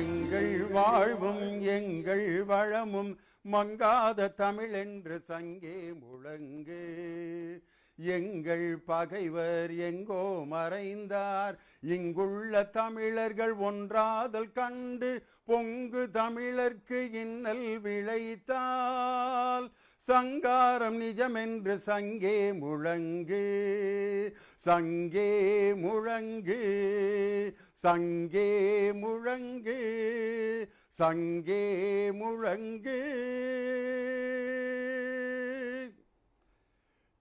எங்கள் வாழ்வும் எங்கள் வளமும் மங்காத தமிழென்று சங்கே முழங்கு எங்கள் பகைவர் எங்கோ மறைந்தார் இங்குள்ள தமிழர்கள் ஒன்றாதல் கண்டு பொங்கு தமிழர்க்கு இன்னல் விளைத்தால் சங்காரம் நிஜமென்று சங்கே முழங்கு சங்கே முழங்கு சங்கே முழங்கு சங்கே முழங்கு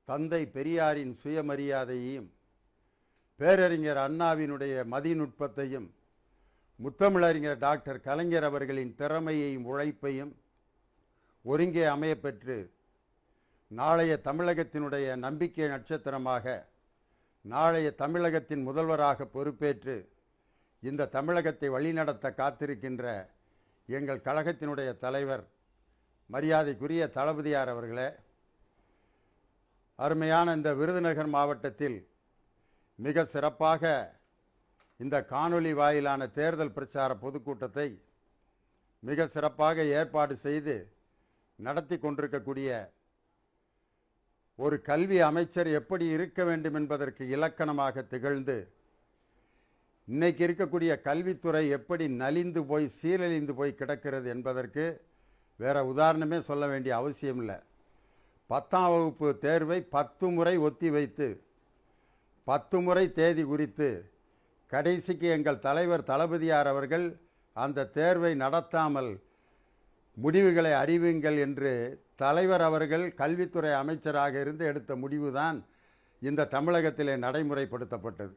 தந்தை பெரியாரின் சுயமரியாதையையும் பேரறிஞர் அண்ணாவினுடைய மதிநுட்பத்தையும் முத்தமிழறிஞர் டாக்டர் கலைஞர் அவர்களின் திறமையையும் உழைப்பையும் ஒருங்கே அமையப்பெற்று நாளைய தமிழகத்தினுடைய நம்பிக்கை நட்சத்திரமாக நாளைய தமிழகத்தின் முதல்வராக பொறுப்பேற்று இந்த தமிழகத்தை வழிநடத்த காத்திருக்கின்ற எங்கள் கழகத்தினுடைய தலைவர் மரியாதைக்குரிய தளபதியார் அவர்களே அருமையான இந்த விருதுநகர் மாவட்டத்தில் மிக சிறப்பாக இந்த காணொளி வாயிலான தேர்தல் பிரச்சார பொதுக்கூட்டத்தை மிக சிறப்பாக ஏற்பாடு செய்து நடத்தி கொண்டிருக்கக்கூடிய ஒரு கல்வி அமைச்சர் எப்படி இருக்க வேண்டும் என்பதற்கு இலக்கணமாக திகழ்ந்து இன்னைக்கு இருக்கக்கூடிய கல்வித்துறை எப்படி நலிந்து போய் சீரழிந்து போய் கிடக்கிறது என்பதற்கு வேறு உதாரணமே சொல்ல வேண்டிய அவசியம் இல்லை பத்தாம் வகுப்பு தேர்வை பத்து முறை ஒத்தி வைத்து பத்து முறை தேதி குறித்து கடைசிக்கு எங்கள் தலைவர் தளபதியார் அவர்கள் அந்த தேர்வை நடத்தாமல் முடிவுகளை அறிவிங்கள் என்று தலைவர் அவர்கள் கல்வித்துறை அமைச்சராக இருந்து எடுத்த முடிவுதான் இந்த தமிழகத்திலே நடைமுறைப்படுத்தப்பட்டது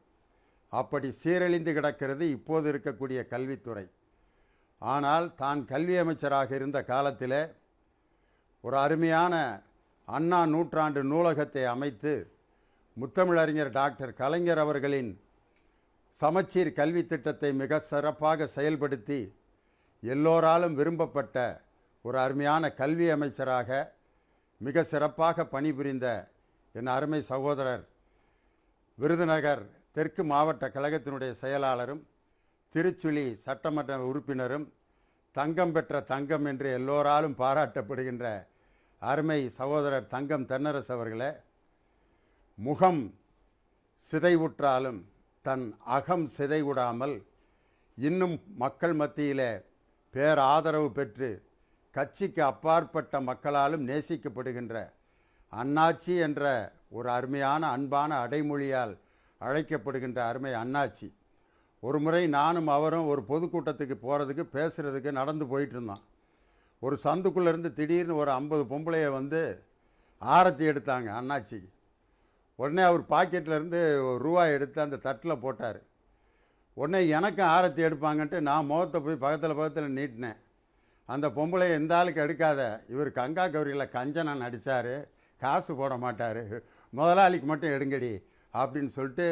அப்படி சீரழிந்து கிடக்கிறது இப்போது இருக்கக்கூடிய கல்வித்துறை ஆனால் தான் கல்வி அமைச்சராக இருந்த காலத்தில் ஒரு அருமையான அண்ணா நூற்றாண்டு நூலகத்தை அமைத்து முத்தமிழறிஞர் டாக்டர் கலைஞர் அவர்களின் சமச்சீர் கல்வி திட்டத்தை மிக சிறப்பாக செயல்படுத்தி எல்லோராலும் விரும்பப்பட்ட ஒரு அருமையான கல்வி அமைச்சராக மிக சிறப்பாக பணிபுரிந்த என் அருமை சகோதரர் விருதுநகர் தெற்கு மாவட்ட கழகத்தினுடைய செயலாளரும் திருச்சுழி சட்டமன்ற உறுப்பினரும் தங்கம் பெற்ற தங்கம் என்று எல்லோராலும் பாராட்டப்படுகின்ற அருமை சகோதரர் தங்கம் தென்னரசு அவர்களே முகம் சிதைவுற்றாலும் தன் அகம் சிதைவிடாமல் இன்னும் மக்கள் மத்தியில் பேராதரவு பெற்று கட்சிக்கு அப்பாற்பட்ட மக்களாலும் நேசிக்கப்படுகின்ற அண்ணாச்சி என்ற ஒரு அருமையான அன்பான அடைமொழியால் அழைக்கப்படுகின்ற அருமை அண்ணாச்சி ஒரு முறை நானும் அவரும் ஒரு பொதுக்கூட்டத்துக்கு போகிறதுக்கு பேசுகிறதுக்கு நடந்து போயிட்டு இருந்தோம் ஒரு சந்துக்குள்ளேருந்து திடீர்னு ஒரு ஐம்பது பொம்பளையை வந்து ஆரத்தி எடுத்தாங்க அண்ணாச்சிக்கு உடனே அவர் பாக்கெட்லேருந்து ரூபா எடுத்து அந்த தட்டில் போட்டார் உடனே எனக்கும் ஆரத்தி எடுப்பாங்கன்ட்டு நான் முகத்தை போய் பக்கத்தில் பக்கத்தில் நீட்டினேன் அந்த பொம்பளை எந்த ஆளுக்கு எடுக்காத இவர் கங்கா கௌரியில் கஞ்சனா நடித்தார் காசு போட மாட்டார் முதலாளிக்கு மட்டும் எடுங்கடி அப்படின்னு சொல்லிட்டு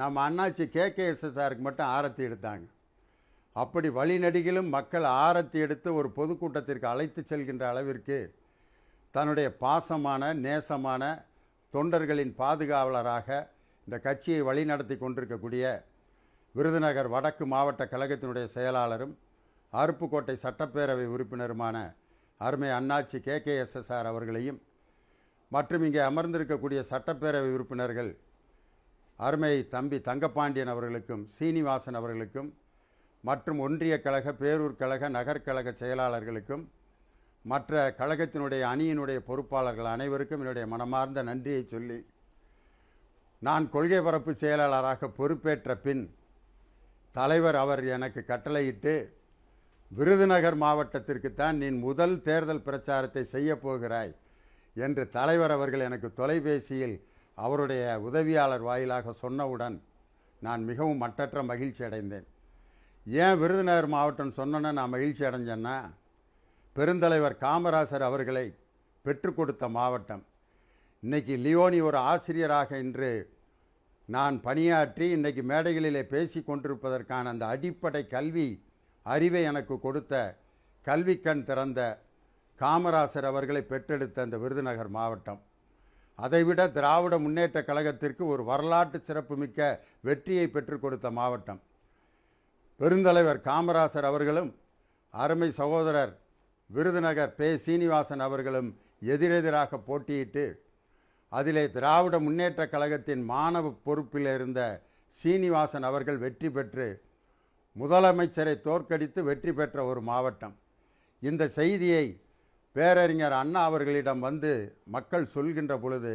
நம்ம அண்ணாச்சி கேகேஎஸ்எஸ்ஆருக்கு மட்டும் ஆரத்தி எடுத்தாங்க அப்படி வழிநடிகளும் மக்கள் ஆரத்தி எடுத்து ஒரு பொதுக்கூட்டத்திற்கு அழைத்து செல்கின்ற அளவிற்கு தன்னுடைய பாசமான நேசமான தொண்டர்களின் பாதுகாவலராக இந்த கட்சியை வழிநடத்தி கொண்டிருக்கக்கூடிய விருதுநகர் வடக்கு மாவட்ட கழகத்தினுடைய செயலாளரும் அருப்புக்கோட்டை சட்டப்பேரவை உறுப்பினருமான அருமை அண்ணாச்சி கே கே ஆர் அவர்களையும் மற்றும் இங்கே அமர்ந்திருக்கக்கூடிய சட்டப்பேரவை உறுப்பினர்கள் அருமை தம்பி தங்கப்பாண்டியன் அவர்களுக்கும் சீனிவாசன் அவர்களுக்கும் மற்றும் ஒன்றிய கழக பேரூர் கழக நகர்கழக செயலாளர்களுக்கும் மற்ற கழகத்தினுடைய அணியினுடைய பொறுப்பாளர்கள் அனைவருக்கும் என்னுடைய மனமார்ந்த நன்றியை சொல்லி நான் கொள்கை பரப்பு செயலாளராக பொறுப்பேற்ற பின் தலைவர் அவர் எனக்கு கட்டளையிட்டு விருதுநகர் மாவட்டத்திற்கு தான் நீ முதல் தேர்தல் பிரச்சாரத்தை செய்ய போகிறாய் என்று தலைவர் அவர்கள் எனக்கு தொலைபேசியில் அவருடைய உதவியாளர் வாயிலாக சொன்னவுடன் நான் மிகவும் மட்டற்ற மகிழ்ச்சி அடைந்தேன் ஏன் விருதுநகர் மாவட்டம் சொன்னோன்னு நான் மகிழ்ச்சி அடைஞ்சேன்னா பெருந்தலைவர் காமராசர் அவர்களை பெற்றுக் கொடுத்த மாவட்டம் இன்றைக்கி லியோனி ஒரு ஆசிரியராக இன்று நான் பணியாற்றி இன்றைக்கு மேடைகளிலே பேசி கொண்டிருப்பதற்கான அந்த அடிப்படை கல்வி அறிவை எனக்கு கொடுத்த கல்விக்கண் திறந்த காமராசர் அவர்களை பெற்றெடுத்த அந்த விருதுநகர் மாவட்டம் அதைவிட திராவிட முன்னேற்ற கழகத்திற்கு ஒரு வரலாற்று சிறப்புமிக்க வெற்றியை பெற்றுக் கொடுத்த மாவட்டம் பெருந்தலைவர் காமராசர் அவர்களும் அருமை சகோதரர் விருதுநகர் பே சீனிவாசன் அவர்களும் எதிரெதிராக போட்டியிட்டு அதிலே திராவிட முன்னேற்ற கழகத்தின் மாணவ பொறுப்பில் இருந்த சீனிவாசன் அவர்கள் வெற்றி பெற்று முதலமைச்சரை தோற்கடித்து வெற்றி பெற்ற ஒரு மாவட்டம் இந்த செய்தியை பேரறிஞர் அண்ணா அவர்களிடம் வந்து மக்கள் சொல்கின்ற பொழுது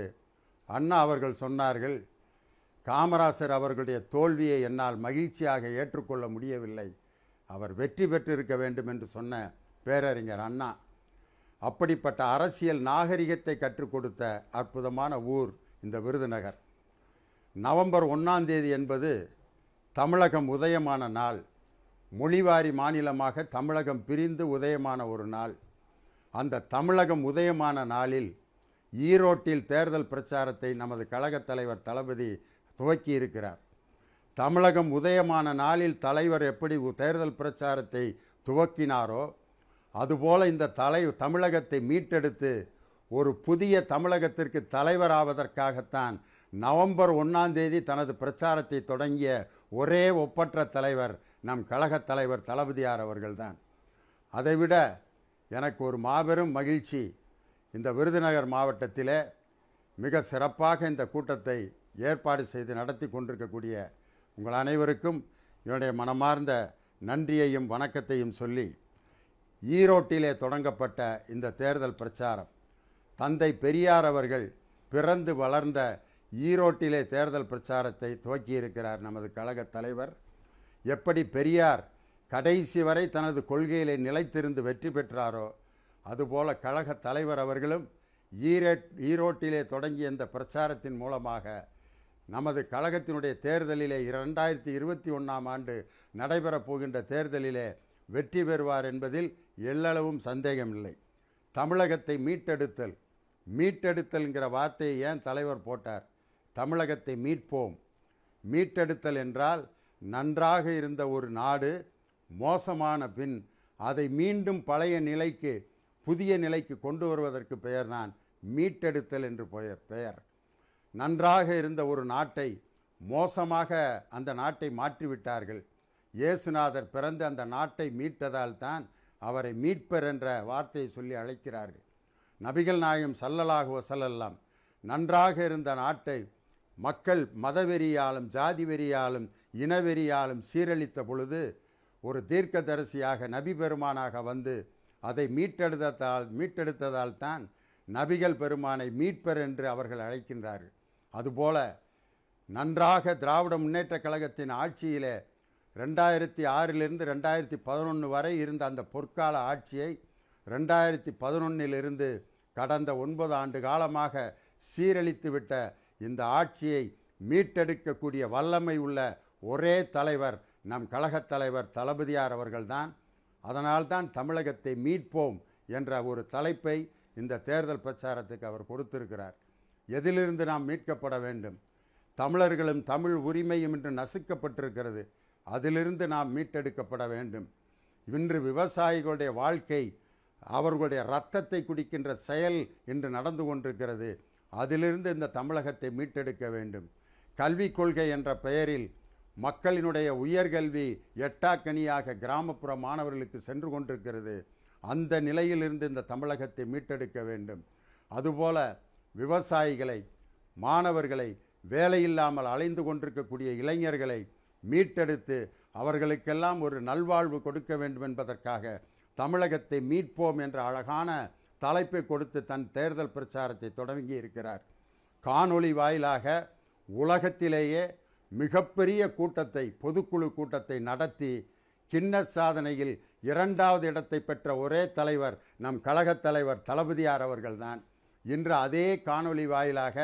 அண்ணா அவர்கள் சொன்னார்கள் காமராசர் அவர்களுடைய தோல்வியை என்னால் மகிழ்ச்சியாக ஏற்றுக்கொள்ள முடியவில்லை அவர் வெற்றி பெற்றிருக்க வேண்டும் என்று சொன்ன பேரறிஞர் அண்ணா அப்படிப்பட்ட அரசியல் நாகரிகத்தை கற்றுக் கொடுத்த அற்புதமான ஊர் இந்த விருதுநகர் நவம்பர் ஒன்றாம் தேதி என்பது தமிழகம் உதயமான நாள் மொழிவாரி மாநிலமாக தமிழகம் பிரிந்து உதயமான ஒரு நாள் அந்த தமிழகம் உதயமான நாளில் ஈரோட்டில் தேர்தல் பிரச்சாரத்தை நமது கழகத் தலைவர் தளபதி துவக்கி இருக்கிறார் தமிழகம் உதயமான நாளில் தலைவர் எப்படி தேர்தல் பிரச்சாரத்தை துவக்கினாரோ அதுபோல இந்த தலை தமிழகத்தை மீட்டெடுத்து ஒரு புதிய தமிழகத்திற்கு தலைவராவதற்காகத்தான் நவம்பர் ஒன்றாம் தேதி தனது பிரச்சாரத்தை தொடங்கிய ஒரே ஒப்பற்ற தலைவர் நம் கழகத் தலைவர் தளபதியார் அவர்கள்தான் அதைவிட எனக்கு ஒரு மாபெரும் மகிழ்ச்சி இந்த விருதுநகர் மாவட்டத்திலே மிக சிறப்பாக இந்த கூட்டத்தை ஏற்பாடு செய்து நடத்தி கொண்டிருக்கக்கூடிய உங்கள் அனைவருக்கும் என்னுடைய மனமார்ந்த நன்றியையும் வணக்கத்தையும் சொல்லி ஈரோட்டிலே தொடங்கப்பட்ட இந்த தேர்தல் பிரச்சாரம் தந்தை பெரியார் அவர்கள் பிறந்து வளர்ந்த ஈரோட்டிலே தேர்தல் பிரச்சாரத்தை துவக்கியிருக்கிறார் நமது கழக தலைவர் எப்படி பெரியார் கடைசி வரை தனது கொள்கையிலே நிலைத்திருந்து வெற்றி பெற்றாரோ அதுபோல கழக தலைவர் அவர்களும் ஈரோட் ஈரோட்டிலே தொடங்கிய இந்த பிரச்சாரத்தின் மூலமாக நமது கழகத்தினுடைய தேர்தலிலே இரண்டாயிரத்தி இருபத்தி ஒன்றாம் ஆண்டு நடைபெறப் போகின்ற தேர்தலிலே வெற்றி பெறுவார் என்பதில் எல்லளவும் சந்தேகமில்லை தமிழகத்தை மீட்டெடுத்தல் மீட்டெடுத்தல்ங்கிற வார்த்தையை ஏன் தலைவர் போட்டார் தமிழகத்தை மீட்போம் மீட்டெடுத்தல் என்றால் நன்றாக இருந்த ஒரு நாடு மோசமான பின் அதை மீண்டும் பழைய நிலைக்கு புதிய நிலைக்கு கொண்டு வருவதற்கு பெயர்தான் மீட்டெடுத்தல் என்று பெயர் பெயர் நன்றாக இருந்த ஒரு நாட்டை மோசமாக அந்த நாட்டை மாற்றிவிட்டார்கள் இயேசுநாதர் பிறந்து அந்த நாட்டை மீட்டதால் தான் அவரை மீட்பர் என்ற வார்த்தையை சொல்லி அழைக்கிறார்கள் நபிகள் நாயகம் சல்லலாகுவ சல்லல்லாம் நன்றாக இருந்த நாட்டை மக்கள் மதவெறியாலும் ஜாதி வெறியாலும் இனவெறியாலும் சீரழித்த பொழுது ஒரு தீர்க்கதரிசியாக நபி பெருமானாக வந்து அதை மீட்டெடுத்ததால் மீட்டெடுத்ததால் தான் நபிகள் பெருமானை மீட்பர் என்று அவர்கள் அழைக்கின்றார்கள் அதுபோல நன்றாக திராவிட முன்னேற்றக் கழகத்தின் ஆட்சியிலே ரெண்டாயிரத்தி ஆறிலிருந்து ரெண்டாயிரத்தி பதினொன்று வரை இருந்த அந்த பொற்கால ஆட்சியை ரெண்டாயிரத்தி பதினொன்னிலிருந்து கடந்த ஒன்பது ஆண்டு காலமாக சீரழித்துவிட்ட இந்த ஆட்சியை மீட்டெடுக்கக்கூடிய வல்லமை உள்ள ஒரே தலைவர் நம் கழகத் தலைவர் தளபதியார் அவர்கள்தான் அதனால்தான் தமிழகத்தை மீட்போம் என்ற ஒரு தலைப்பை இந்த தேர்தல் பிரச்சாரத்துக்கு அவர் கொடுத்திருக்கிறார் எதிலிருந்து நாம் மீட்கப்பட வேண்டும் தமிழர்களும் தமிழ் உரிமையும் இன்று நசுக்கப்பட்டிருக்கிறது அதிலிருந்து நாம் மீட்டெடுக்கப்பட வேண்டும் இன்று விவசாயிகளுடைய வாழ்க்கை அவர்களுடைய ரத்தத்தை குடிக்கின்ற செயல் இன்று நடந்து கொண்டிருக்கிறது அதிலிருந்து இந்த தமிழகத்தை மீட்டெடுக்க வேண்டும் கல்விக் கொள்கை என்ற பெயரில் மக்களினுடைய உயர்கல்வி எட்டாக்கனியாக கிராமப்புற மாணவர்களுக்கு சென்று கொண்டிருக்கிறது அந்த நிலையிலிருந்து இந்த தமிழகத்தை மீட்டெடுக்க வேண்டும் அதுபோல விவசாயிகளை மாணவர்களை வேலையில்லாமல் அலைந்து கொண்டிருக்கக்கூடிய இளைஞர்களை மீட்டெடுத்து அவர்களுக்கெல்லாம் ஒரு நல்வாழ்வு கொடுக்க வேண்டும் என்பதற்காக தமிழகத்தை மீட்போம் என்ற அழகான தலைப்பை கொடுத்து தன் தேர்தல் பிரச்சாரத்தை தொடங்கி இருக்கிறார் காணொளி வாயிலாக உலகத்திலேயே மிகப்பெரிய கூட்டத்தை பொதுக்குழு கூட்டத்தை நடத்தி கிண்ண சாதனையில் இரண்டாவது இடத்தை பெற்ற ஒரே தலைவர் நம் கழகத் தலைவர் தளபதியார் அவர்கள்தான் இன்று அதே காணொளி வாயிலாக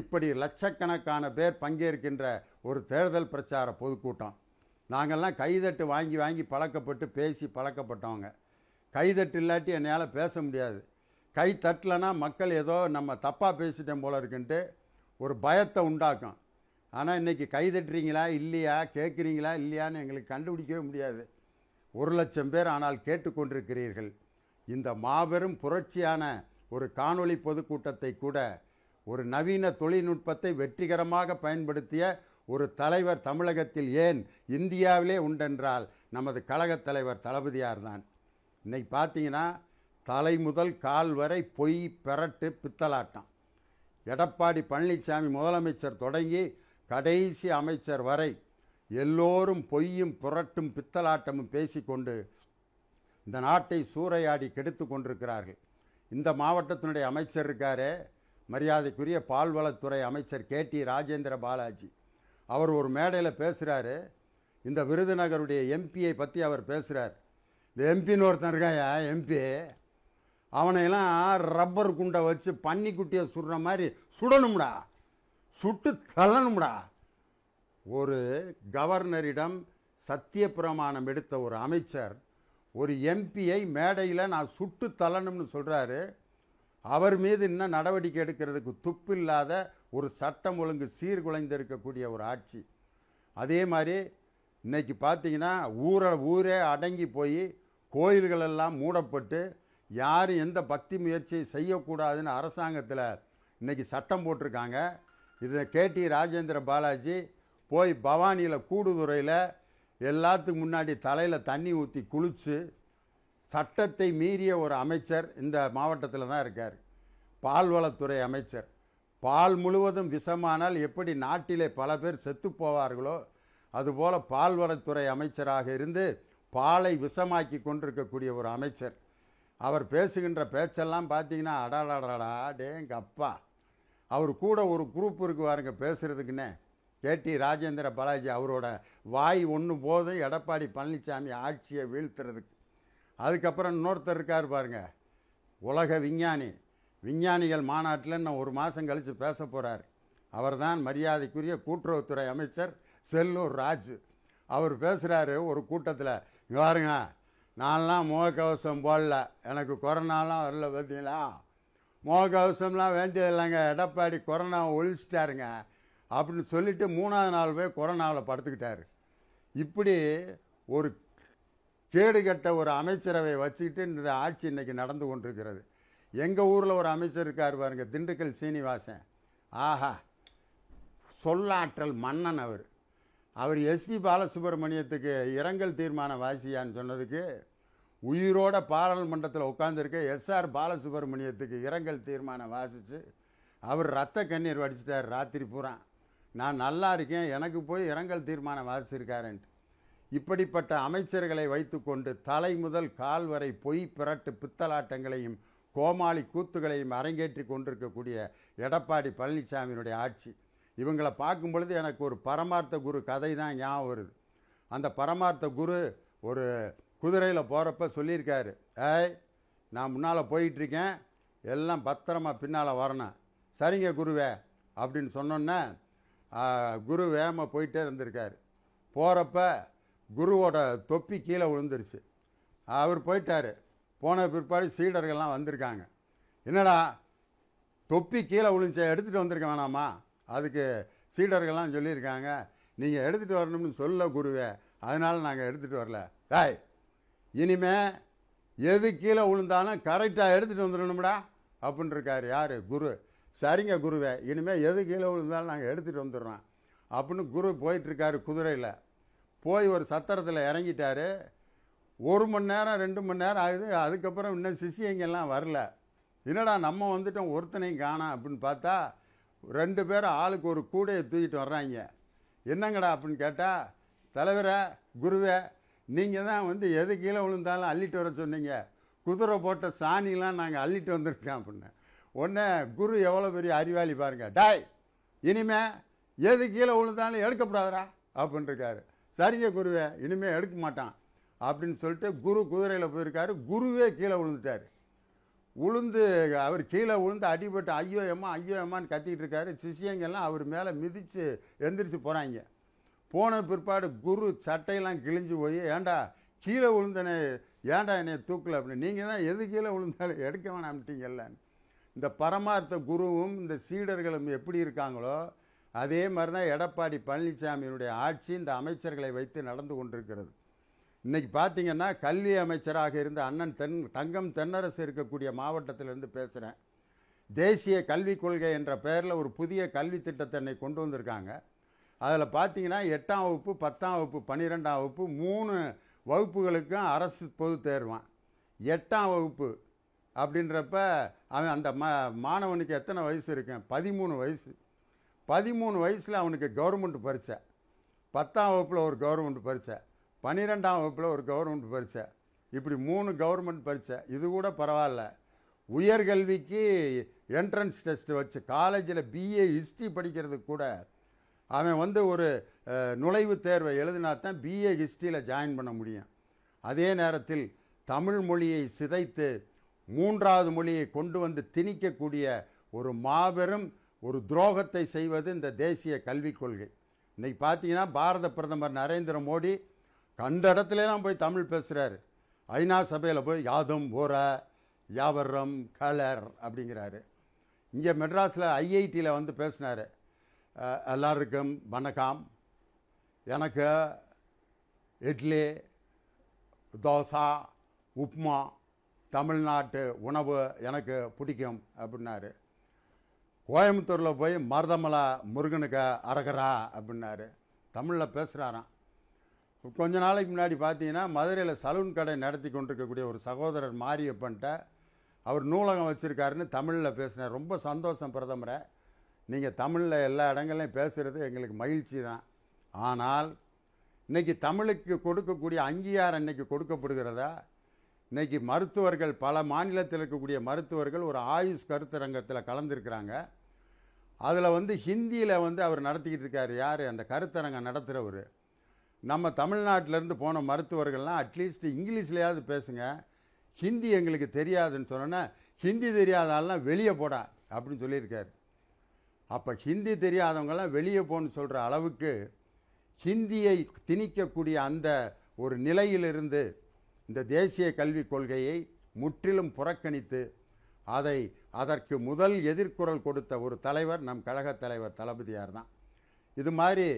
இப்படி லட்சக்கணக்கான பேர் பங்கேற்கின்ற ஒரு தேர்தல் பிரச்சார பொதுக்கூட்டம் நாங்கள்லாம் கைதட்டு வாங்கி வாங்கி பழக்கப்பட்டு பேசி பழக்கப்பட்டவங்க கைதட்டு இல்லாட்டி என்னால் பேச முடியாது கை தட்டலைன்னா மக்கள் ஏதோ நம்ம தப்பாக பேசிட்டேன் போல இருக்குன்ட்டு ஒரு பயத்தை உண்டாக்கும் ஆனால் இன்றைக்கி கை தட்டுறீங்களா இல்லையா கேட்குறீங்களா இல்லையான்னு எங்களுக்கு கண்டுபிடிக்கவே முடியாது ஒரு லட்சம் பேர் ஆனால் கேட்டுக்கொண்டிருக்கிறீர்கள் இந்த மாபெரும் புரட்சியான ஒரு காணொளி பொதுக்கூட்டத்தை கூட ஒரு நவீன தொழில்நுட்பத்தை வெற்றிகரமாக பயன்படுத்திய ஒரு தலைவர் தமிழகத்தில் ஏன் இந்தியாவிலே உண்டென்றால் நமது கழகத் தலைவர் தளபதியார்தான் இன்றைக்கி பார்த்தீங்கன்னா தலை முதல் கால் வரை பொய் பெரட்டு பித்தலாட்டம் எடப்பாடி பழனிசாமி முதலமைச்சர் தொடங்கி கடைசி அமைச்சர் வரை எல்லோரும் பொய்யும் புரட்டும் பித்தலாட்டமும் பேசிக்கொண்டு இந்த நாட்டை சூறையாடி கெடுத்து கொண்டிருக்கிறார்கள் இந்த மாவட்டத்தினுடைய அமைச்சர் இருக்காரே மரியாதைக்குரிய பால்வளத்துறை அமைச்சர் கே டி ராஜேந்திர பாலாஜி அவர் ஒரு மேடையில் பேசுகிறாரு இந்த விருதுநகருடைய எம்பியை பற்றி அவர் பேசுகிறார் எம்பின்னு ஒருத்தன் இருக்காயா எம்பி அவனையெல்லாம் ரப்பர் குண்டை வச்சு பன்னிக்குட்டியை சுடுற மாதிரி சுடணும்டா சுட்டு தள்ளணும்டா ஒரு கவர்னரிடம் சத்திய பிரமாணம் எடுத்த ஒரு அமைச்சர் ஒரு எம்பியை மேடையில் நான் சுட்டு தள்ளணும்னு சொல்கிறாரு அவர் மீது இன்னும் நடவடிக்கை எடுக்கிறதுக்கு துப்பு இல்லாத ஒரு சட்டம் ஒழுங்கு சீர்குலைந்திருக்கக்கூடிய ஒரு ஆட்சி அதே மாதிரி இன்றைக்கி பார்த்தீங்கன்னா ஊரை ஊரே அடங்கி போய் கோயில்கள் எல்லாம் மூடப்பட்டு யாரும் எந்த பக்தி முயற்சியும் செய்யக்கூடாதுன்னு அரசாங்கத்தில் இன்றைக்கி சட்டம் போட்டிருக்காங்க இதை கேடி ராஜேந்திர பாலாஜி போய் பவானியில் கூடுதுறையில் எல்லாத்துக்கு முன்னாடி தலையில் தண்ணி ஊற்றி குளித்து சட்டத்தை மீறிய ஒரு அமைச்சர் இந்த மாவட்டத்தில் தான் இருக்கார் பால்வளத்துறை அமைச்சர் பால் முழுவதும் விஷமானால் எப்படி நாட்டிலே பல பேர் செத்து போவார்களோ அதுபோல் பால்வளத்துறை அமைச்சராக இருந்து பாலை விஷமாக்கி கொண்டிருக்கக்கூடிய ஒரு அமைச்சர் அவர் பேசுகின்ற பேச்செல்லாம் பார்த்தீங்கன்னா அடாடாடாடா டேங்க அப்பா அவர் கூட ஒரு குரூப் இருக்கு பாருங்க பேசுகிறதுக்குன்னே கேடி ராஜேந்திர பாலாஜி அவரோட வாய் ஒன்று போதும் எடப்பாடி பழனிசாமி ஆட்சியை வீழ்த்துறதுக்கு அதுக்கப்புறம் இன்னொருத்தர் இருக்கார் பாருங்க உலக விஞ்ஞானி விஞ்ஞானிகள் மாநாட்டில் நான் ஒரு மாதம் கழித்து பேச போகிறார் அவர்தான் மரியாதைக்குரிய கூட்டுறவுத்துறை அமைச்சர் செல்லூர் ராஜு அவர் பேசுகிறாரு ஒரு கூட்டத்தில் பாருங்க நான்லாம் முகக்கவசம் போடல எனக்கு கொரோனாலாம் வரல பார்த்தீங்களா முகக்கவசம்லாம் வேண்டியது இல்லைங்க எடப்பாடி கொரோனா ஒழிச்சிட்டாருங்க அப்படின்னு சொல்லிவிட்டு மூணாவது நாள் போய் கொரோனாவில் படுத்துக்கிட்டாரு இப்படி ஒரு கேடு கட்ட ஒரு அமைச்சரவை வச்சுக்கிட்டு இந்த ஆட்சி இன்றைக்கி நடந்து கொண்டிருக்கிறது எங்கள் ஊரில் ஒரு அமைச்சர் இருக்கார் பாருங்கள் திண்டுக்கல் சீனிவாசன் ஆஹா சொல்லாற்றல் மன்னன் அவர் அவர் எஸ்பி பாலசுப்ரமணியத்துக்கு இரங்கல் தீர்மான வாசியான்னு சொன்னதுக்கு உயிரோட பாராளுமன்றத்தில் உட்காந்துருக்க எஸ்ஆர் பாலசுப்ரமணியத்துக்கு இரங்கல் தீர்மானம் வாசித்து அவர் ரத்த கண்ணீர் வடிச்சிட்டார் ராத்திரி பூரா நான் நல்லா இருக்கேன் எனக்கு போய் இரங்கல் தீர்மானம் வாசிச்சிருக்காருன்ட்டு இப்படிப்பட்ட அமைச்சர்களை வைத்துக்கொண்டு தலை முதல் கால் வரை பொய் பிறட்டு பித்தலாட்டங்களையும் கோமாளி கூத்துகளையும் அரங்கேற்றி கொண்டிருக்கக்கூடிய எடப்பாடி பழனிசாமியினுடைய ஆட்சி இவங்களை பார்க்கும் பொழுது எனக்கு ஒரு பரமார்த்த குரு கதை தான் ஞாபகம் வருது அந்த பரமார்த்த குரு ஒரு குதிரையில் போகிறப்ப சொல்லியிருக்காரு ஏய் நான் முன்னால் போயிட்டுருக்கேன் எல்லாம் பத்திரமா பின்னால் வரணும் சரிங்க குருவே அப்படின்னு சொன்னோன்னே குரு வேகமாக போயிட்டே இருந்திருக்காரு போகிறப்ப குருவோட தொப்பி கீழே விழுந்துருச்சு அவர் போயிட்டார் போன பிற்பாடு சீடர்கள்லாம் வந்திருக்காங்க என்னடா தொப்பி கீழே விழுந்துச்ச எடுத்துகிட்டு வந்திருக்க வேணாமா அதுக்கு சீடர்கள்லாம் சொல்லியிருக்காங்க நீங்கள் எடுத்துகிட்டு வரணும்னு சொல்ல குருவே அதனால் நாங்கள் எடுத்துகிட்டு வரல சாய் இனிமே எது கீழே விழுந்தாலும் கரெக்டாக எடுத்துகிட்டு வந்துடணும்டா அப்படின்னு இருக்கார் யார் குரு சரிங்க குருவே இனிமேல் எது கீழே விழுந்தாலும் நாங்கள் எடுத்துகிட்டு வந்துடுறோம் அப்படின்னு குரு போயிட்டுருக்காரு குதிரையில் போய் ஒரு சத்திரத்தில் இறங்கிட்டார் ஒரு மணி நேரம் ரெண்டு மணி நேரம் ஆகுது அதுக்கப்புறம் இன்னும் சிசியங்கள்லாம் வரல என்னடா நம்ம வந்துட்டோம் ஒருத்தனையும் காணாம் அப்படின்னு பார்த்தா ரெண்டு பேரும் ஆளுக்கு ஒரு கூடையை தூக்கிட்டு வர்றாங்க என்னங்கடா அப்படின்னு கேட்டால் தலைவரை குருவே நீங்கள் தான் வந்து எது கீழே விழுந்தாலும் அள்ளிட்டு வர சொன்னீங்க குதிரை போட்ட சாணிலாம் நாங்கள் அள்ளிட்டு வந்திருக்கோம் அப்படின்னு உடனே குரு எவ்வளோ பெரிய அறிவாளி பாருங்க டாய் இனிமே எது கீழே விழுந்தாலும் எடுக்கப்படாதரா அப்படின்ட்டுருக்காரு சரிங்க குருவே இனிமேல் எடுக்க மாட்டான் அப்படின்னு சொல்லிட்டு குரு குதிரையில் போயிருக்காரு குருவே கீழே விழுந்துட்டார் உளுந்து அவர் கீழே உளுந்து அடிபட்டு ஐயோ எம்மா ஐயோ எம்மான்னு கத்திகிட்டு இருக்காரு சிஷியங்கள்லாம் அவர் மேலே மிதித்து எந்திரிச்சு போகிறாங்க போன பிற்பாடு குரு சட்டையெல்லாம் கிழிஞ்சு போய் ஏண்டா கீழே விழுந்தனே ஏண்டா என்னை தூக்கலை அப்படின்னு நீங்கள் தான் எது கீழே விழுந்தாலும் எடுக்க வேணாம்ட்டீங்கல்ல இந்த பரமார்த்த குருவும் இந்த சீடர்களும் எப்படி இருக்காங்களோ அதே மாதிரி தான் எடப்பாடி பழனிசாமியினுடைய ஆட்சி இந்த அமைச்சர்களை வைத்து நடந்து கொண்டிருக்கிறது இன்றைக்கி பார்த்தீங்கன்னா கல்வி அமைச்சராக இருந்த அண்ணன் தென் தங்கம் தென்னரசு இருக்கக்கூடிய மாவட்டத்திலேருந்து பேசுகிறேன் தேசிய கல்விக் கொள்கை என்ற பெயரில் ஒரு புதிய கல்வி திட்டத்தை என்னை கொண்டு வந்திருக்காங்க அதில் பார்த்தீங்கன்னா எட்டாம் வகுப்பு பத்தாம் வகுப்பு பன்னிரெண்டாம் வகுப்பு மூணு வகுப்புகளுக்கும் அரசு பொது தேர்வான் எட்டாம் வகுப்பு அப்படின்றப்ப அவன் அந்த மா மாணவனுக்கு எத்தனை வயசு இருக்கேன் பதிமூணு வயசு பதிமூணு வயசில் அவனுக்கு கவர்மெண்ட் பரிச்சை பத்தாம் வகுப்பில் ஒரு கவர்மெண்ட் பரிச்சை பன்னிரெண்டாம் வகுப்பில் ஒரு கவர்மெண்ட் பரீட்சை இப்படி மூணு கவர்மெண்ட் பரீட்சை இது கூட பரவாயில்ல உயர்கல்விக்கு என்ட்ரன்ஸ் டெஸ்ட் வச்சு காலேஜில் பிஏ ஹிஸ்ட்ரி படிக்கிறது கூட அவன் வந்து ஒரு நுழைவுத் தேர்வை எழுதினா தான் பிஏ ஹிஸ்ட்ரியில் ஜாயின் பண்ண முடியும் அதே நேரத்தில் தமிழ் மொழியை சிதைத்து மூன்றாவது மொழியை கொண்டு வந்து திணிக்கக்கூடிய ஒரு மாபெரும் ஒரு துரோகத்தை செய்வது இந்த தேசிய கல்விக் கொள்கை இன்றைக்கி பார்த்தீங்கன்னா பாரத பிரதமர் நரேந்திர மோடி கண்ட இடத்துலலாம் போய் தமிழ் பேசுகிறாரு ஐநா சபையில் போய் யாதும் ஓர யாவரம் கலர் அப்படிங்கிறாரு இங்கே மெட்ராஸில் ஐஐடியில் வந்து பேசினார் எல்லாருக்கும் வணக்கம் எனக்கு இட்லி தோசா உப்மா தமிழ்நாட்டு உணவு எனக்கு பிடிக்கும் அப்படின்னாரு கோயம்புத்தூரில் போய் மருதமலை முருகனுக்கு அரகரா அப்படின்னாரு தமிழில் பேசுகிறாராம் கொஞ்ச நாளைக்கு முன்னாடி பார்த்தீங்கன்னா மதுரையில் சலூன் கடை நடத்தி கொண்டிருக்கக்கூடிய ஒரு சகோதரர் மாரியப்பன்ட்ட அவர் நூலகம் வச்சுருக்காருன்னு தமிழில் பேசினார் ரொம்ப சந்தோஷம் பிரதமரை நீங்கள் தமிழில் எல்லா இடங்கள்லையும் பேசுகிறது எங்களுக்கு மகிழ்ச்சி தான் ஆனால் இன்றைக்கி தமிழுக்கு கொடுக்கக்கூடிய அங்கீகாரம் இன்றைக்கி கொடுக்கப்படுகிறதா இன்றைக்கி மருத்துவர்கள் பல மாநிலத்தில் இருக்கக்கூடிய மருத்துவர்கள் ஒரு ஆயுஷ் கருத்தரங்கத்தில் கலந்துருக்கிறாங்க அதில் வந்து ஹிந்தியில் வந்து அவர் நடத்திக்கிட்டு இருக்கார் யார் அந்த கருத்தரங்கம் நடத்துகிறவர் நம்ம தமிழ்நாட்டிலேருந்து போன மருத்துவர்கள்லாம் அட்லீஸ்ட் இங்கிலீஷ்லையாவது பேசுங்க ஹிந்தி எங்களுக்கு தெரியாதுன்னு சொன்னோன்னா ஹிந்தி தெரியாத வெளியே போடா அப்படின்னு சொல்லியிருக்கார் அப்போ ஹிந்தி தெரியாதவங்கெல்லாம் வெளியே போன்னு சொல்கிற அளவுக்கு ஹிந்தியை திணிக்கக்கூடிய அந்த ஒரு நிலையிலிருந்து இந்த தேசிய கல்விக் கொள்கையை முற்றிலும் புறக்கணித்து அதை அதற்கு முதல் எதிர்குரல் கொடுத்த ஒரு தலைவர் நம் கழகத் தலைவர் தளபதியார் தான் இது மாதிரி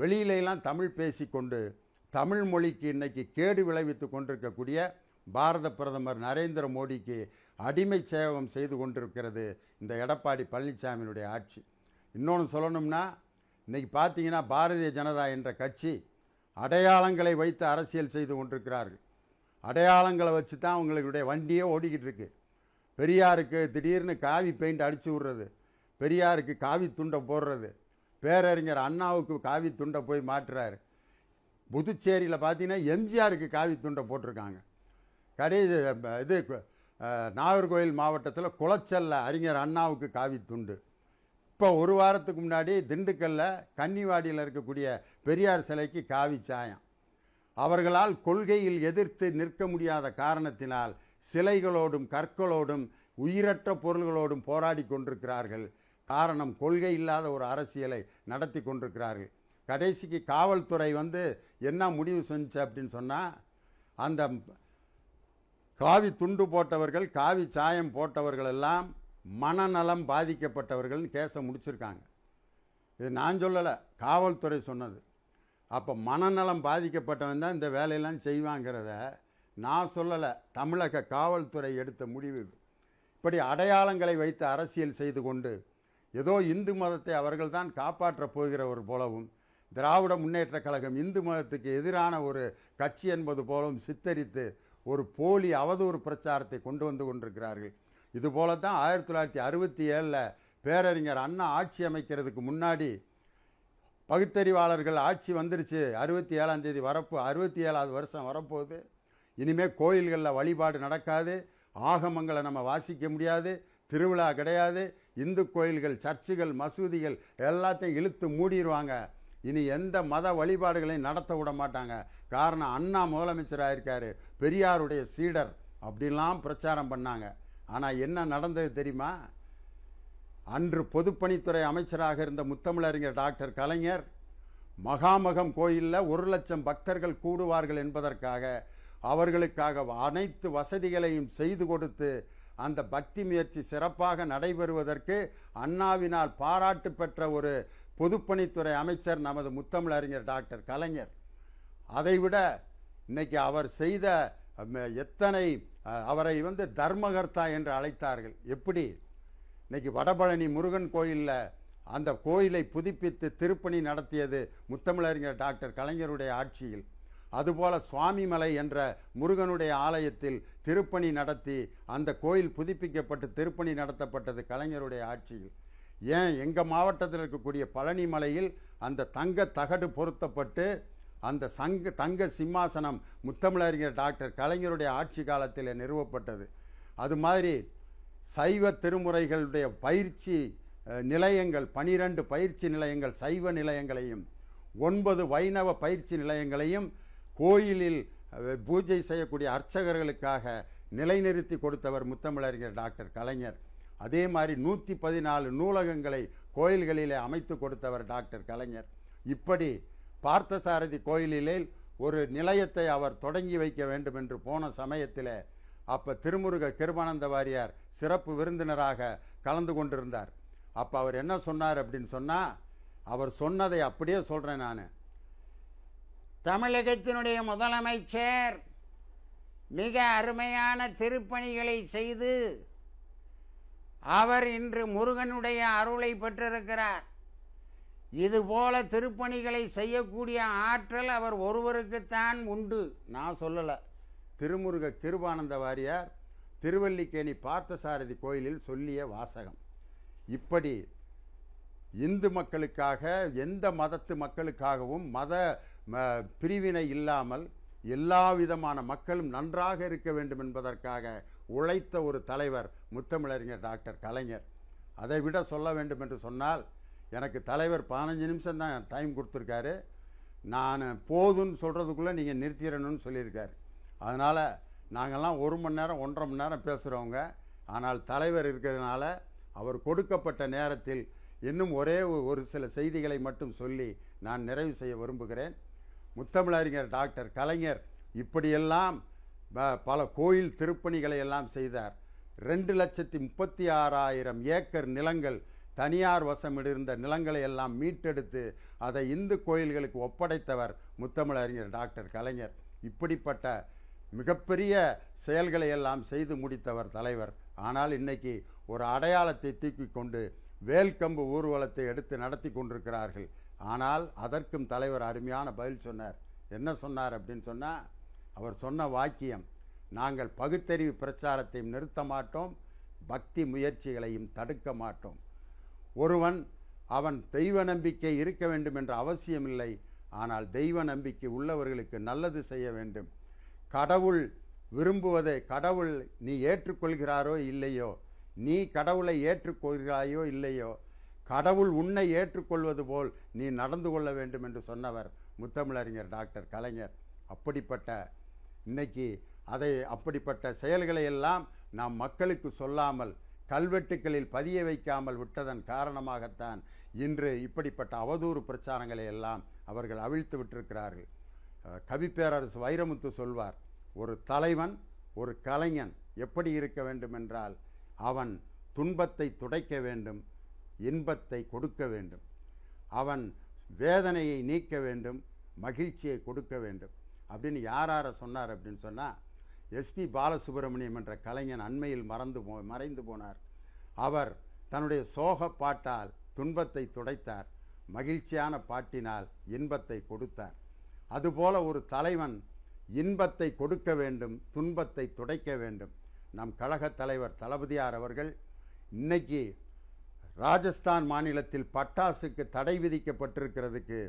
வெளியிலெல்லாம் தமிழ் பேசிக்கொண்டு தமிழ் மொழிக்கு இன்றைக்கி கேடு விளைவித்து கொண்டிருக்கக்கூடிய பாரத பிரதமர் நரேந்திர மோடிக்கு அடிமை சேவகம் செய்து கொண்டிருக்கிறது இந்த எடப்பாடி பழனிசாமியினுடைய ஆட்சி இன்னொன்று சொல்லணும்னா இன்றைக்கி பார்த்தீங்கன்னா பாரதிய ஜனதா என்ற கட்சி அடையாளங்களை வைத்து அரசியல் செய்து கொண்டிருக்கிறார்கள் அடையாளங்களை வச்சு தான் அவங்களுடைய வண்டியே ஓடிக்கிட்டு இருக்கு பெரியாருக்கு திடீர்னு காவி பெயிண்ட் அடித்து விடுறது பெரியாருக்கு காவி துண்டை போடுறது பேரறிஞர் அண்ணாவுக்கு காவி துண்டை போய் மாட்டுறாரு புதுச்சேரியில் பார்த்தீங்கன்னா எம்ஜிஆருக்கு காவி துண்டை போட்டிருக்காங்க கடைசி இது நாகர்கோவில் மாவட்டத்தில் குளச்சல்ல அறிஞர் அண்ணாவுக்கு காவி துண்டு இப்போ ஒரு வாரத்துக்கு முன்னாடி திண்டுக்கல்ல கன்னிவாடியில் இருக்கக்கூடிய பெரியார் சிலைக்கு காவி சாயம் அவர்களால் கொள்கையில் எதிர்த்து நிற்க முடியாத காரணத்தினால் சிலைகளோடும் கற்களோடும் உயிரற்ற பொருள்களோடும் போராடி கொண்டிருக்கிறார்கள் காரணம் கொள்கை இல்லாத ஒரு அரசியலை நடத்தி கொண்டிருக்கிறார்கள் கடைசிக்கு காவல்துறை வந்து என்ன முடிவு செஞ்சு அப்படின்னு சொன்னால் அந்த காவி துண்டு போட்டவர்கள் காவி சாயம் போட்டவர்கள் எல்லாம் மனநலம் பாதிக்கப்பட்டவர்கள்னு கேஸை முடிச்சிருக்காங்க இது நான் சொல்லலை காவல்துறை சொன்னது அப்போ மனநலம் பாதிக்கப்பட்டவன் தான் இந்த வேலையெல்லாம் செய்வாங்கிறத நான் சொல்லலை தமிழக காவல்துறை எடுத்த முடிவு இப்படி அடையாளங்களை வைத்து அரசியல் செய்து கொண்டு ஏதோ இந்து மதத்தை அவர்கள் தான் காப்பாற்றப் போகிறவர் போலவும் திராவிட முன்னேற்ற கழகம் இந்து மதத்துக்கு எதிரான ஒரு கட்சி என்பது போலவும் சித்தரித்து ஒரு போலி அவதூறு பிரச்சாரத்தை கொண்டு வந்து கொண்டிருக்கிறார்கள் இதுபோல தான் ஆயிரத்தி தொள்ளாயிரத்தி அறுபத்தி ஏழில் பேரறிஞர் அண்ணா ஆட்சி அமைக்கிறதுக்கு முன்னாடி பகுத்தறிவாளர்கள் ஆட்சி வந்துருச்சு அறுபத்தி ஏழாம் தேதி வரப்போ அறுபத்தி ஏழாவது வருஷம் வரப்போகுது இனிமேல் கோயில்களில் வழிபாடு நடக்காது ஆகமங்களை நம்ம வாசிக்க முடியாது திருவிழா கிடையாது இந்து கோயில்கள் சர்ச்சுகள் மசூதிகள் எல்லாத்தையும் இழுத்து மூடிடுவாங்க இனி எந்த மத வழிபாடுகளையும் நடத்த விட மாட்டாங்க காரணம் அண்ணா முதலமைச்சராக இருக்கார் பெரியாருடைய சீடர் அப்படிலாம் பிரச்சாரம் பண்ணாங்க ஆனால் என்ன நடந்தது தெரியுமா அன்று பொதுப்பணித்துறை அமைச்சராக இருந்த முத்தமிழறிஞர் டாக்டர் கலைஞர் மகாமகம் கோயிலில் ஒரு லட்சம் பக்தர்கள் கூடுவார்கள் என்பதற்காக அவர்களுக்காக அனைத்து வசதிகளையும் செய்து கொடுத்து அந்த பக்தி முயற்சி சிறப்பாக நடைபெறுவதற்கு அண்ணாவினால் பாராட்டு பெற்ற ஒரு பொதுப்பணித்துறை அமைச்சர் நமது முத்தமிழறிஞர் டாக்டர் கலைஞர் அதைவிட இன்னைக்கு அவர் செய்த எத்தனை அவரை வந்து தர்மகர்த்தா என்று அழைத்தார்கள் எப்படி இன்னைக்கு வடபழனி முருகன் கோயிலில் அந்த கோயிலை புதுப்பித்து திருப்பணி நடத்தியது முத்தமிழறிஞர் டாக்டர் கலைஞருடைய ஆட்சியில் அதுபோல சுவாமிமலை என்ற முருகனுடைய ஆலயத்தில் திருப்பணி நடத்தி அந்த கோயில் புதுப்பிக்கப்பட்டு திருப்பணி நடத்தப்பட்டது கலைஞருடைய ஆட்சியில் ஏன் எங்கள் மாவட்டத்தில் இருக்கக்கூடிய பழனி மலையில் அந்த தங்க தகடு பொருத்தப்பட்டு அந்த சங்க தங்க சிம்மாசனம் முத்தமிழறிஞர் டாக்டர் கலைஞருடைய ஆட்சி காலத்தில் நிறுவப்பட்டது அது மாதிரி சைவ திருமுறைகளுடைய பயிற்சி நிலையங்கள் பனிரெண்டு பயிற்சி நிலையங்கள் சைவ நிலையங்களையும் ஒன்பது வைணவ பயிற்சி நிலையங்களையும் கோயிலில் பூஜை செய்யக்கூடிய அர்ச்சகர்களுக்காக நிலைநிறுத்தி கொடுத்தவர் முத்தமிழறிஞர் டாக்டர் கலைஞர் அதே மாதிரி நூற்றி பதினாலு நூலகங்களை கோயில்களிலே அமைத்து கொடுத்தவர் டாக்டர் கலைஞர் இப்படி பார்த்தசாரதி கோயிலிலே ஒரு நிலையத்தை அவர் தொடங்கி வைக்க வேண்டும் என்று போன சமயத்தில் அப்போ திருமுருக கிருபானந்த வாரியார் சிறப்பு விருந்தினராக கலந்து கொண்டிருந்தார் அப்போ அவர் என்ன சொன்னார் அப்படின்னு சொன்னால் அவர் சொன்னதை அப்படியே சொல்கிறேன் நான் தமிழகத்தினுடைய முதலமைச்சர் மிக அருமையான திருப்பணிகளை செய்து அவர் இன்று முருகனுடைய அருளை பெற்றிருக்கிறார் இதுபோல திருப்பணிகளை செய்யக்கூடிய ஆற்றல் அவர் ஒருவருக்குத்தான் உண்டு நான் சொல்லலை திருமுருக கிருபானந்த வாரியார் திருவல்லிக்கேணி பார்த்தசாரதி கோயிலில் சொல்லிய வாசகம் இப்படி இந்து மக்களுக்காக எந்த மதத்து மக்களுக்காகவும் மத பிரிவினை இல்லாமல் எல்லா விதமான மக்களும் நன்றாக இருக்க வேண்டும் என்பதற்காக உழைத்த ஒரு தலைவர் முத்தமிழறிஞர் டாக்டர் கலைஞர் அதை விட சொல்ல வேண்டும் என்று சொன்னால் எனக்கு தலைவர் பதினஞ்சு நிமிஷம் தான் டைம் கொடுத்துருக்காரு நான் போதும்னு சொல்கிறதுக்குள்ளே நீங்கள் நிறுத்திடணும்னு சொல்லியிருக்காரு அதனால் நாங்கள்லாம் ஒரு மணி நேரம் ஒன்றரை மணி நேரம் பேசுகிறவங்க ஆனால் தலைவர் இருக்கிறதுனால அவர் கொடுக்கப்பட்ட நேரத்தில் இன்னும் ஒரே ஒரு சில செய்திகளை மட்டும் சொல்லி நான் நிறைவு செய்ய விரும்புகிறேன் முத்தமிழறிஞர் டாக்டர் கலைஞர் இப்படியெல்லாம் பல கோயில் திருப்பணிகளை எல்லாம் செய்தார் ரெண்டு லட்சத்தி முப்பத்தி ஆறாயிரம் ஏக்கர் நிலங்கள் தனியார் இருந்த நிலங்களை எல்லாம் மீட்டெடுத்து அதை இந்து கோயில்களுக்கு ஒப்படைத்தவர் முத்தமிழறிஞர் டாக்டர் கலைஞர் இப்படிப்பட்ட மிகப்பெரிய செயல்களை எல்லாம் செய்து முடித்தவர் தலைவர் ஆனால் இன்னைக்கு ஒரு அடையாளத்தை தூக்கி கொண்டு வேல்கம்பு ஊர்வலத்தை எடுத்து நடத்தி கொண்டிருக்கிறார்கள் ஆனால் அதற்கும் தலைவர் அருமையான பதில் சொன்னார் என்ன சொன்னார் அப்படின்னு சொன்னால் அவர் சொன்ன வாக்கியம் நாங்கள் பகுத்தறிவு பிரச்சாரத்தையும் நிறுத்த மாட்டோம் பக்தி முயற்சிகளையும் தடுக்க மாட்டோம் ஒருவன் அவன் தெய்வ நம்பிக்கை இருக்க வேண்டும் என்ற அவசியமில்லை ஆனால் தெய்வ நம்பிக்கை உள்ளவர்களுக்கு நல்லது செய்ய வேண்டும் கடவுள் விரும்புவதை கடவுள் நீ ஏற்றுக்கொள்கிறாரோ இல்லையோ நீ கடவுளை ஏற்றுக்கொள்கிறாயோ இல்லையோ கடவுள் உன்னை ஏற்றுக்கொள்வது போல் நீ நடந்து கொள்ள வேண்டும் என்று சொன்னவர் முத்தமிழறிஞர் டாக்டர் கலைஞர் அப்படிப்பட்ட இன்னைக்கு அதை அப்படிப்பட்ட செயல்களை எல்லாம் நாம் மக்களுக்கு சொல்லாமல் கல்வெட்டுக்களில் பதிய வைக்காமல் விட்டதன் காரணமாகத்தான் இன்று இப்படிப்பட்ட அவதூறு பிரச்சாரங்களை எல்லாம் அவர்கள் அவிழ்த்து விட்டிருக்கிறார்கள் கவிப்பேரரசு வைரமுத்து சொல்வார் ஒரு தலைவன் ஒரு கலைஞன் எப்படி இருக்க வேண்டும் என்றால் அவன் துன்பத்தை துடைக்க வேண்டும் இன்பத்தை கொடுக்க வேண்டும் அவன் வேதனையை நீக்க வேண்டும் மகிழ்ச்சியை கொடுக்க வேண்டும் அப்படின்னு யார் யாரை சொன்னார் அப்படின்னு சொன்னால் எஸ்பி பாலசுப்ரமணியம் என்ற கலைஞன் அண்மையில் மறந்து போ மறைந்து போனார் அவர் தன்னுடைய சோக பாட்டால் துன்பத்தை துடைத்தார் மகிழ்ச்சியான பாட்டினால் இன்பத்தை கொடுத்தார் அதுபோல ஒரு தலைவன் இன்பத்தை கொடுக்க வேண்டும் துன்பத்தை துடைக்க வேண்டும் நம் கழக தலைவர் தளபதியார் அவர்கள் இன்னைக்கு ராஜஸ்தான் மாநிலத்தில் பட்டாசுக்கு தடை விதிக்கப்பட்டிருக்கிறதுக்கு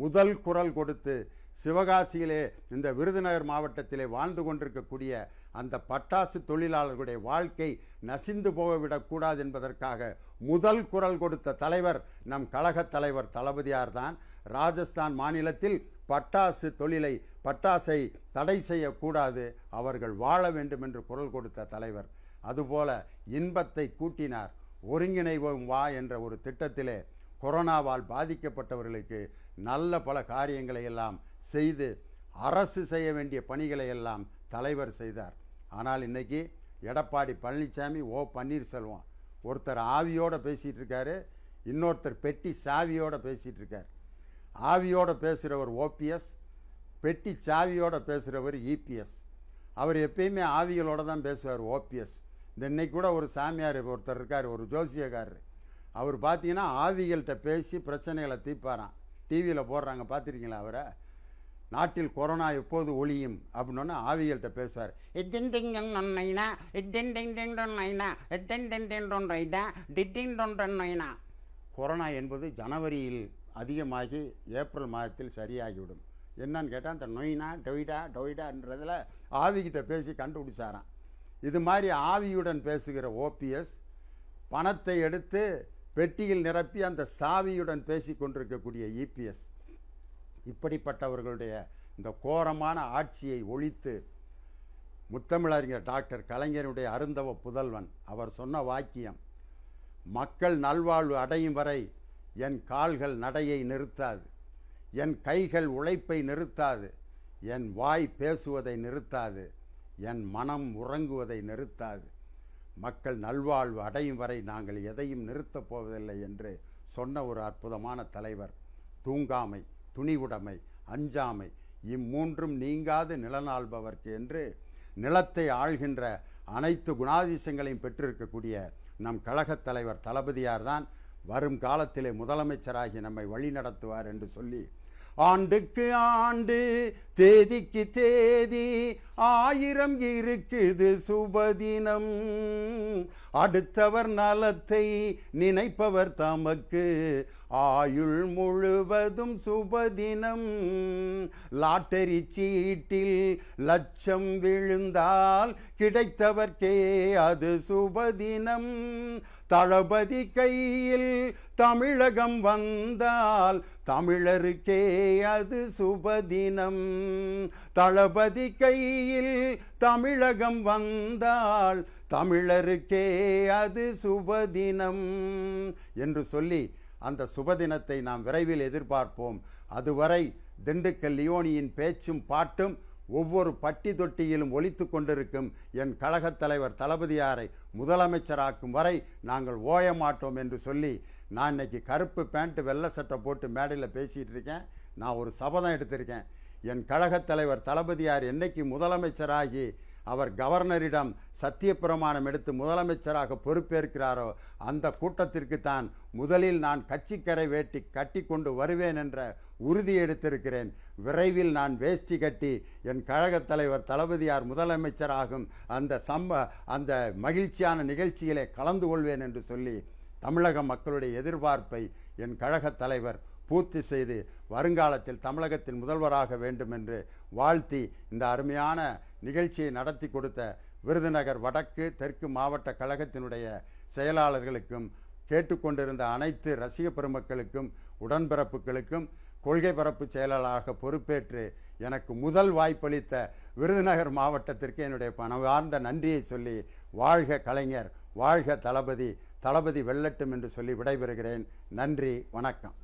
முதல் குரல் கொடுத்து சிவகாசியிலே இந்த விருதுநகர் மாவட்டத்திலே வாழ்ந்து கொண்டிருக்கக்கூடிய அந்த பட்டாசு தொழிலாளர்களுடைய வாழ்க்கை நசிந்து போகவிடக்கூடாது என்பதற்காக முதல் குரல் கொடுத்த தலைவர் நம் கழக தலைவர் தளபதியார் தான் ராஜஸ்தான் மாநிலத்தில் பட்டாசு தொழிலை பட்டாசை தடை செய்யக்கூடாது அவர்கள் வாழ வேண்டும் என்று குரல் கொடுத்த தலைவர் அதுபோல இன்பத்தை கூட்டினார் ஒருங்கிணைவோம் வா என்ற ஒரு திட்டத்திலே கொரோனாவால் பாதிக்கப்பட்டவர்களுக்கு நல்ல பல காரியங்களை எல்லாம் செய்து அரசு செய்ய வேண்டிய பணிகளை எல்லாம் தலைவர் செய்தார் ஆனால் இன்றைக்கி எடப்பாடி பழனிசாமி ஓ பன்னீர்செல்வம் ஒருத்தர் ஆவியோடு பேசிகிட்டு இருக்காரு இன்னொருத்தர் பெட்டி சாவியோடு பேசிகிட்டு இருக்கார் ஆவியோடு பேசுகிறவர் ஓபிஎஸ் பெட்டி சாவியோடு பேசுகிறவர் இபிஎஸ் அவர் எப்பயுமே ஆவிகளோடு தான் பேசுவார் ஓபிஎஸ் இந்த இன்னைக்கு கூட ஒரு சாமியார் ஒருத்தர் இருக்கார் ஒரு ஜோசியக்காரர் அவர் பார்த்தீங்கன்னா ஆவிகள்கிட்ட பேசி பிரச்சனைகளை தீப்பாரான் டிவியில் போடுறாங்க பார்த்துருக்கீங்களா அவரை நாட்டில் கொரோனா எப்போது ஒழியும் அப்படின்னு ஆவிகள்கிட்ட பேசுவார் கொரோனா என்பது ஜனவரியில் அதிகமாகி ஏப்ரல் மாதத்தில் சரியாகிவிடும் என்னன்னு கேட்டால் அந்த நொய்னா டொய்டா டொய்டான்றதில் ஆவிகிட்ட பேசி கண்டுபிடிச்சாராம் இது மாதிரி ஆவியுடன் பேசுகிற ஓபிஎஸ் பணத்தை எடுத்து பெட்டியில் நிரப்பி அந்த சாவியுடன் பேசி கொண்டிருக்கக்கூடிய இபிஎஸ் இப்படிப்பட்டவர்களுடைய இந்த கோரமான ஆட்சியை ஒழித்து முத்தமிழறிஞர் டாக்டர் கலைஞருடைய அருந்தவ புதல்வன் அவர் சொன்ன வாக்கியம் மக்கள் நல்வாழ்வு அடையும் வரை என் கால்கள் நடையை நிறுத்தாது என் கைகள் உழைப்பை நிறுத்தாது என் வாய் பேசுவதை நிறுத்தாது என் மனம் உறங்குவதை நிறுத்தாது மக்கள் நல்வாழ்வு அடையும் வரை நாங்கள் எதையும் நிறுத்தப் போவதில்லை என்று சொன்ன ஒரு அற்புதமான தலைவர் தூங்காமை துணிவுடைமை அஞ்சாமை இம்மூன்றும் நீங்காது நிலநாள்பவர்க்கு என்று நிலத்தை ஆள்கின்ற அனைத்து குணாதிசயங்களையும் பெற்றிருக்கக்கூடிய நம் கழகத் தலைவர் தளபதியார்தான் வரும் காலத்திலே முதலமைச்சராகி நம்மை வழி நடத்துவார் என்று சொல்லி ஆண்டுக்கு ஆண்டு தேதிக்கு தேதி ஆயிரம் இருக்குது சுபதினம் அடுத்தவர் நலத்தை நினைப்பவர் தமக்கு ஆயுள் முழுவதும் சுபதினம் லாட்டரி சீட்டில் லட்சம் விழுந்தால் கிடைத்தவர்க்கே அது சுபதினம் தளபதி கையில் தமிழகம் வந்தால் தமிழருக்கே அது சுபதினம் தளபதி கையில் தமிழகம் வந்தால் தமிழருக்கே அது சுபதினம் என்று சொல்லி அந்த சுபதினத்தை நாம் விரைவில் எதிர்பார்ப்போம் அதுவரை திண்டுக்கல் லியோனியின் பேச்சும் பாட்டும் ஒவ்வொரு பட்டி தொட்டியிலும் ஒழித்து கொண்டிருக்கும் என் கழகத் தலைவர் தளபதியாரை முதலமைச்சராக்கும் வரை நாங்கள் ஓய மாட்டோம் என்று சொல்லி நான் இன்னைக்கு கருப்பு பேண்ட்டு வெள்ளை சட்டை போட்டு மேடையில் பேசிகிட்டு இருக்கேன் நான் ஒரு சபதம் எடுத்திருக்கேன் என் கழகத் தலைவர் தளபதியார் என்னைக்கு முதலமைச்சராகி அவர் கவர்னரிடம் சத்திய பிரமாணம் எடுத்து முதலமைச்சராக பொறுப்பேற்கிறாரோ அந்த கூட்டத்திற்கு தான் முதலில் நான் கட்சிக்கரை வேட்டி கட்டி கொண்டு வருவேன் என்ற உறுதி எடுத்திருக்கிறேன் விரைவில் நான் வேஷ்டி கட்டி என் கழகத் தலைவர் தளபதியார் முதலமைச்சராகும் அந்த சம்ப அந்த மகிழ்ச்சியான நிகழ்ச்சியிலே கலந்து கொள்வேன் என்று சொல்லி தமிழக மக்களுடைய எதிர்பார்ப்பை என் கழகத் தலைவர் பூர்த்தி செய்து வருங்காலத்தில் தமிழகத்தின் முதல்வராக வேண்டும் என்று வாழ்த்தி இந்த அருமையான நிகழ்ச்சியை நடத்தி கொடுத்த விருதுநகர் வடக்கு தெற்கு மாவட்ட கழகத்தினுடைய செயலாளர்களுக்கும் கேட்டுக்கொண்டிருந்த அனைத்து ரசிக பெருமக்களுக்கும் உடன்பிறப்புகளுக்கும் கொள்கை பரப்பு செயலாளராக பொறுப்பேற்று எனக்கு முதல் வாய்ப்பளித்த விருதுநகர் மாவட்டத்திற்கு என்னுடைய பணவார்ந்த நன்றியை சொல்லி வாழ்க கலைஞர் வாழ்க தளபதி தளபதி வெல்லட்டும் என்று சொல்லி விடைபெறுகிறேன் நன்றி வணக்கம்